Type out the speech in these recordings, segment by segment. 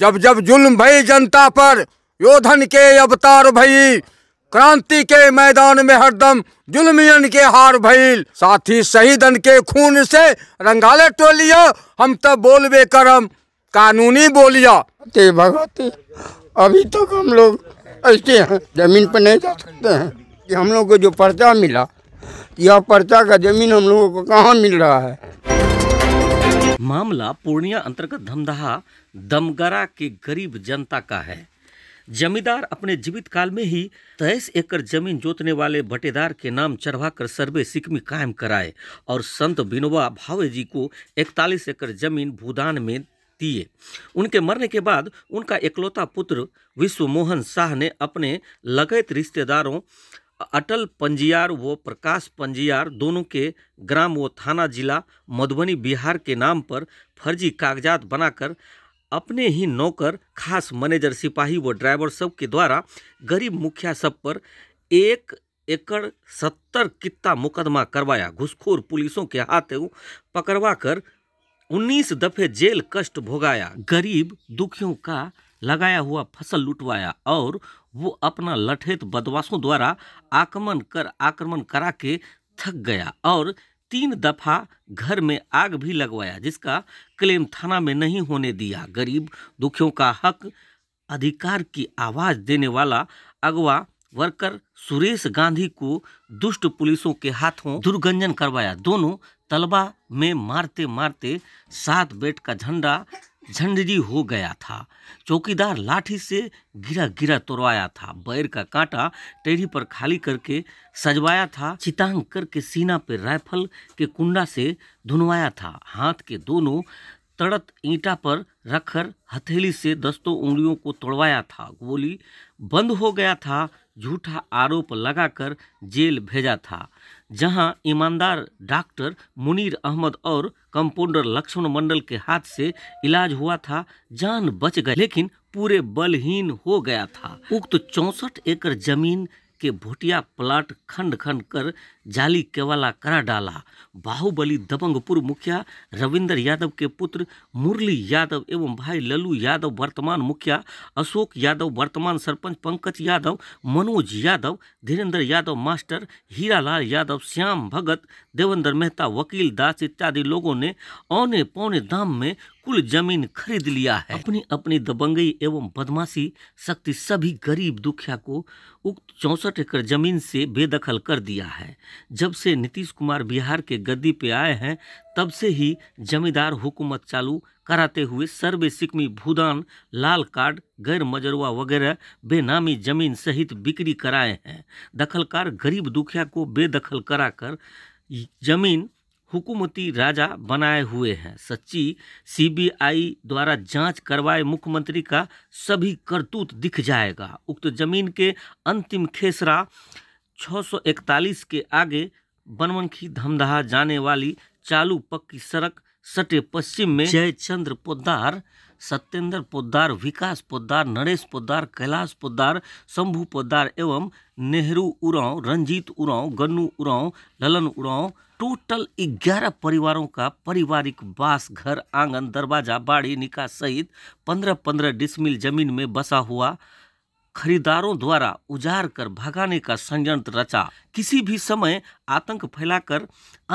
जब जब जुल्म भई जनता पर योधन के अवतार भई क्रांति के मैदान में हरदम जुल्मियन के हार भइल साथी शहीदन के खून से रंगाले टोलिया हम तब बोलवे करम कानूनी बोलिया ते भगवती अभी तक हम लोग ऐसे हैं जमीन पर नहीं जा सकते हैं कि हम लोग को जो पर्चा मिला यह पर्चा का जमीन हम लोगों को कहाँ मिल रहा है मामला पूर्णिया अंतर्गत धमदहा दमगरा के गरीब जनता का है जमींदार अपने जीवित काल में ही तेईस एकड़ जमीन जोतने वाले बटेदार के नाम चढ़वाकर सर्वे सिकमी कायम कराए और संत विनोबा भावे जी को इकतालीस एकड़ जमीन भूदान में दिए उनके मरने के बाद उनका एकलौता पुत्र विश्व मोहन शाह ने अपने लगैत रिश्तेदारों अटल पंजियार व प्रकाश पंजियार दोनों के ग्राम व थाना जिला मधुबनी बिहार के नाम पर फर्जी कागजात बनाकर अपने ही नौकर खास मैनेजर सिपाही व ड्राइवर सब के द्वारा गरीब मुखिया सब पर एक एकड़ सत्तर कित्ता मुकदमा करवाया घुसखोर पुलिसों के हाथ पकड़वा कर उन्नीस दफे जेल कष्ट भोगाया गरीब दुखियों का लगाया हुआ फसल लुटवाया और वो अपना लठेत बदमाशों द्वारा आक्रमण कर आक्रमण करा के थक गया और तीन दफा घर में आग भी लगवाया जिसका क्लेम थाना में नहीं होने दिया गरीब दुखियों का हक अधिकार की आवाज़ देने वाला अगवा वर्कर सुरेश गांधी को दुष्ट पुलिसों के हाथों दुर्गंजन करवाया दोनों तलबा में मारते मारते सात बेट का झंडा झंझरी हो गया था चौकीदार लाठी से गिरा गिरा तोड़वाया था बैर का कांटा टेढ़ी पर खाली करके सजवाया था चितांग करके सीना पर राइफल के कुंडा से धुनवाया था हाथ के दोनों तड़त ईंटा पर रखकर हथेली से दस्तों उंगलियों को तोड़वाया था गोली बंद हो गया था झूठा आरोप लगाकर जेल भेजा था जहां ईमानदार डॉक्टर मुनीर अहमद और कंपाउंडर लक्ष्मण मंडल के हाथ से इलाज हुआ था जान बच गए लेकिन पूरे बलहीन हो गया था उक्त चौसठ एकड़ जमीन के भुटिया प्लाट खंड खंड कर जाली केवाला करा डाला बाहुबली दबंगपुर मुखिया रविंदर यादव के पुत्र मुरली यादव एवं भाई लल्लू यादव वर्तमान मुखिया अशोक यादव वर्तमान सरपंच पंकज यादव मनोज यादव धीरेन्द्र यादव मास्टर हीरालाल यादव श्याम भगत देवेंद्र मेहता वकील दास इत्यादि लोगों ने औने पौने दाम में कुल जमीन खरीद लिया है अपनी अपनी दबंगई एवं बदमाशी शक्ति सभी गरीब दुखिया को उक्त चौंसठ एकड़ जमीन से बेदखल कर दिया है जब से नीतीश कुमार बिहार के गद्दी पे आए हैं तब से ही जमींदार हुकूमत चालू कराते हुए सर्वे सिकमी भूदान लाल कार्ड गैर मजरुआ वगैरह बेनामी जमीन सहित बिक्री कराए हैं दखलकार गरीब दुखिया को बेदखल कराकर जमीन हुकूमती राजा बनाए हुए हैं सच्ची सीबीआई द्वारा जांच करवाए मुख्यमंत्री का सभी करतूत दिख जाएगा उक्त जमीन के अंतिम खेसरा 641 के आगे बनमनखी धमदहा जाने वाली चालू पक्की सड़क सटे पश्चिम में जयचंद्र पोद्दार सत्येंद्र पोद्दार विकास पोद्दार नरेश पोद्दार कैलाश पोद्दार शंभु पोद्दार एवं नेहरू उरांव रंजीत उरांव गन्नू उरांव ललन उरांव टोटल ग्यारह परिवारों का पारिवारिक बास घर आंगन दरवाजा बाड़ी निकास सहित पंद्रह पंद्रह डिसमिल जमीन में बसा हुआ खरीदारों द्वारा उजार कर भगाने का संयंत्र रचा किसी भी समय आतंक फैलाकर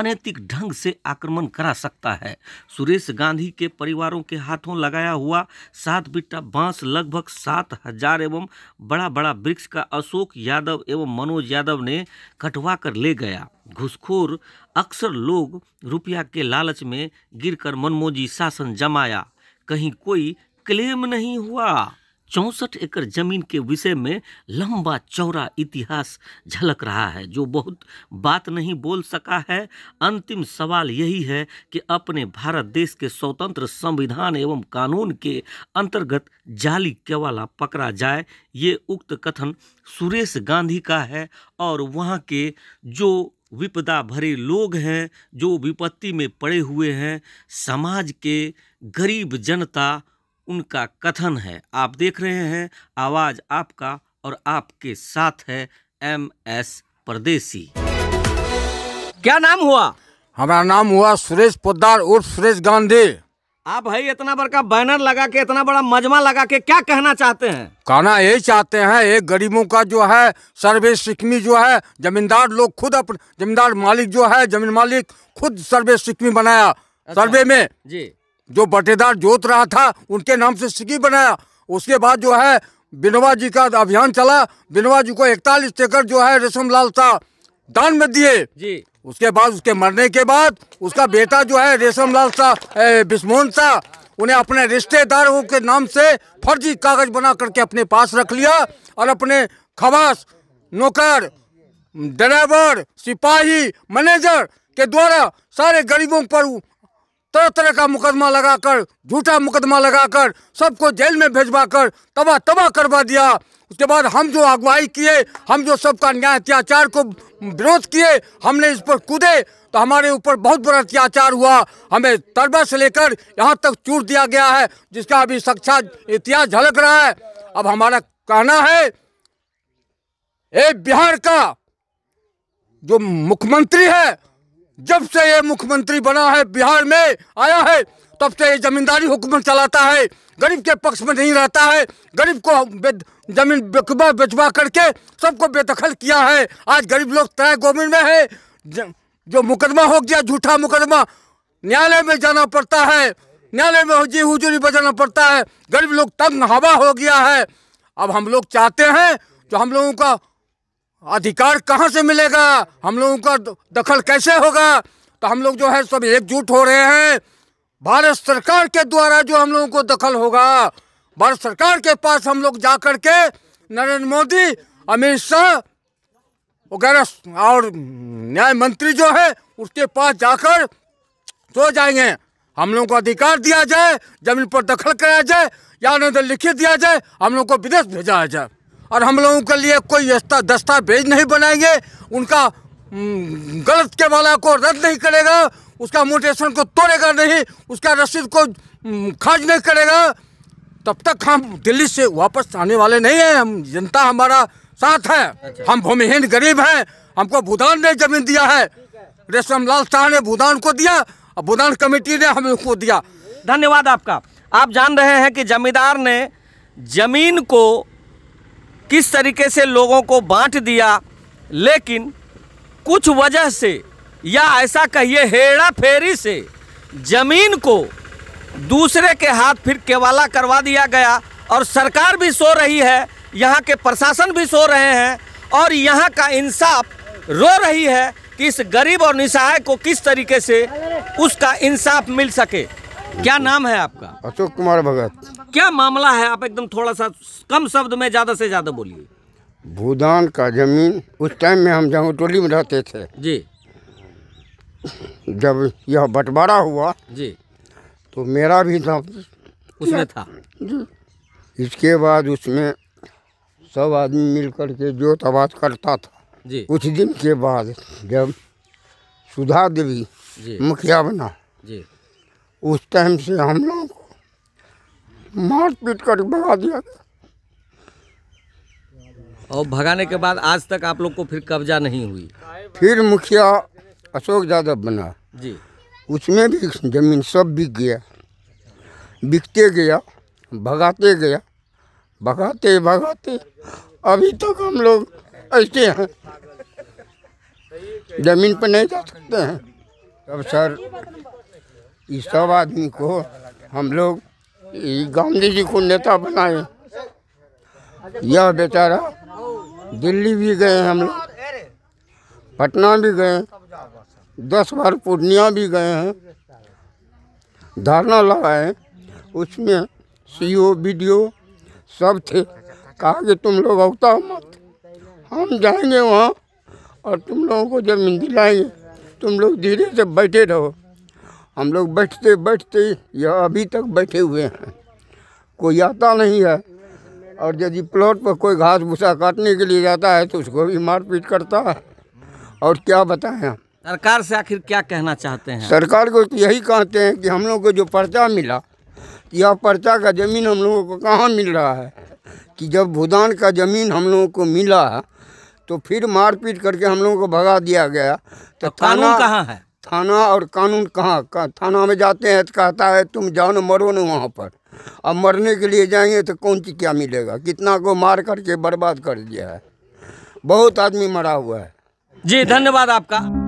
अनैतिक ढंग से आक्रमण करा सकता है सुरेश गांधी के परिवारों के हाथों लगाया हुआ सात बिट्टा बांस लगभग सात हजार एवं बड़ा बड़ा वृक्ष का अशोक यादव एवं मनोज यादव ने कटवा कर ले गया घुसखोर अक्सर लोग रुपया के लालच में गिरकर मनमोजी शासन जमाया कहीं कोई क्लेम नहीं हुआ चौंसठ एकड़ जमीन के विषय में लंबा चौड़ा इतिहास झलक रहा है जो बहुत बात नहीं बोल सका है अंतिम सवाल यही है कि अपने भारत देश के स्वतंत्र संविधान एवं कानून के अंतर्गत जाली केवाला पकड़ा जाए ये उक्त कथन सुरेश गांधी का है और वहाँ के जो विपदा भरे लोग हैं जो विपत्ति में पड़े हुए हैं समाज के गरीब जनता उनका कथन है आप देख रहे हैं आवाज़ आपका और आपके साथ है एम एस परदेसी क्या नाम हुआ हमारा नाम हुआ सुरेश पोदार उर्फ सुरेश गांधी आप भाई इतना बड़का बैनर लगा के इतना बड़ा मजमा लगा के क्या कहना चाहते हैं कहना यही चाहते हैं एक गरीबों का जो है सर्वे सिकमी जो है जमींदार लोग खुद अपने जमींदार मालिक जो है जमीन मालिक खुद सर्वे सिकमी बनाया अच्छा, सर्वे में जी जो बटेदार जोत रहा था उनके नाम से सिक्की बनाया उसके बाद जो है बिनवा जी का अभियान चला बिनवा जी को इकतालीस एकड़ जो है रेशम लाल शाह दान में दिए जी उसके बाद उसके मरने के बाद उसका बेटा जो है रेशम लाल शाह बिस्मोहन शाह उन्हें अपने रिश्तेदारों के नाम से फर्जी कागज बना करके अपने पास रख लिया और अपने खवास नौकर ड्राइवर सिपाही मैनेजर के द्वारा सारे गरीबों पर तरह तरह का मुकदमा लगाकर झूठा मुकदमा लगाकर सबको जेल में भेजवा कर तबाह तबाह करवा दिया उसके बाद हम जो अगुवाई किए हम जो सबका न्याय अत्याचार को विरोध किए हमने इस पर कूदे तो हमारे ऊपर बहुत बड़ा अत्याचार हुआ हमें तरबा से लेकर यहाँ तक चूर दिया गया है जिसका अभी साक्षात इतिहास झलक रहा है अब हमारा कहना है ए बिहार का जो मुख्यमंत्री है जब से ये मुख्यमंत्री बना है बिहार में आया है तब से ये जमींदारी हुकूमत चलाता है गरीब के पक्ष में नहीं रहता है गरीब को जमीन बेकबा बेचवा करके सबको बेदखल किया है आज गरीब लोग तय गोमिन में है जो मुकदमा हो गया झूठा मुकदमा न्यायालय में जाना पड़ता है न्यायालय में जी हुजूरी बजाना पड़ता है गरीब लोग तंग हवा हो गया है अब हम लोग चाहते हैं जो हम लोगों का अधिकार कहाँ से मिलेगा हम लोगों का दखल कैसे होगा तो हम लोग जो है सब एकजुट हो रहे हैं भारत सरकार के द्वारा जो हम लोगों को दखल होगा भारत सरकार के पास हम लोग जा कर के नरेंद्र मोदी अमित शाह वगैरह और न्याय मंत्री जो है उसके पास जाकर सो जाएंगे हम लोगों को अधिकार दिया जाए जमीन पर दखल कराया जाए या नहीं तो लिखित दिया जाए हम लोग को विदेश भेजा जाए और हम लोगों के लिए कोई दस्तावेज नहीं बनाएंगे उनका गलत के वाला को रद्द नहीं करेगा उसका मोटेशन को तोड़ेगा नहीं उसका रसीद को खर्च नहीं करेगा तब तक हम दिल्ली से वापस आने वाले नहीं हैं हम जनता हमारा साथ है अच्छा। हम भूमिहीन गरीब हैं हमको भूदान ने जमीन दिया है रेशम लाल शाह ने भूदान को दिया और भूदान कमेटी ने हम को दिया धन्यवाद आपका आप जान रहे हैं कि जमींदार ने जमीन को किस तरीके से लोगों को बांट दिया लेकिन कुछ वजह से या ऐसा कहिए हेड़ा फेरी से जमीन को दूसरे के हाथ फिर केवाला करवा दिया गया और सरकार भी सो रही है यहाँ के प्रशासन भी सो रहे हैं और यहाँ का इंसाफ रो रही है कि इस गरीब और निसहाय को किस तरीके से उसका इंसाफ मिल सके क्या नाम है आपका अशोक कुमार भगत क्या मामला है आप एकदम थोड़ा सा कम शब्द में ज़्यादा से ज़्यादा बोलिए भूदान का जमीन उस टाइम में हम जहाँ टोली में रहते थे जी जब यह बंटवारा हुआ जी तो मेरा भी था उसमें था जी इसके बाद उसमें सब आदमी मिलकर के जो तबाद करता था जी कुछ दिन के बाद जब सुधा देवी मुखिया बना जी उस टाइम से हम लोगों को मार पीट कर भगा दिया था और भगाने के बाद आज तक आप लोग को फिर कब्जा नहीं हुई फिर मुखिया अशोक यादव बना जी उसमें भी जमीन सब बिक गया बिकते गया भगाते गया भगाते भगाते अभी तक हम लोग ऐसे हैं जमीन पर नहीं जा सकते हैं अब सर ये सब आदमी को हम लोग गांधी जी को नेता बनाए यह बेचारा दिल्ली भी गए हम लोग पटना भी गए दस बार पूर्णिया भी गए हैं धरना लगाए उसमें डी वीडियो सब थे कहा कि तुम लोग अवता मत हम जाएंगे वहाँ और तुम लोगों को जमीन दिलाएंगे तुम लोग धीरे से बैठे रहो हम लोग बैठते बैठते यह अभी तक बैठे हुए हैं कोई आता नहीं है और यदि प्लॉट पर कोई घास भूसा काटने के लिए जाता है तो उसको भी मारपीट करता है और क्या बताएं हम सरकार से आखिर क्या कहना चाहते हैं सरकार को तो यही कहते हैं कि हम लोग को जो पर्चा मिला यह पर्चा का ज़मीन हम लोगों को कहाँ मिल रहा है कि जब भूदान का ज़मीन हम लोगों को मिला तो फिर मारपीट करके हम लोगों को भगा दिया गया तो, तो थाना कहाँ है थाना और कानून कहाँ का थाना में जाते हैं तो कहता है तुम जाओ ना मरो ना वहाँ पर अब मरने के लिए जाएंगे तो कौन चीज़ क्या मिलेगा कितना को मार करके बर्बाद कर दिया है बहुत आदमी मरा हुआ है जी धन्यवाद आपका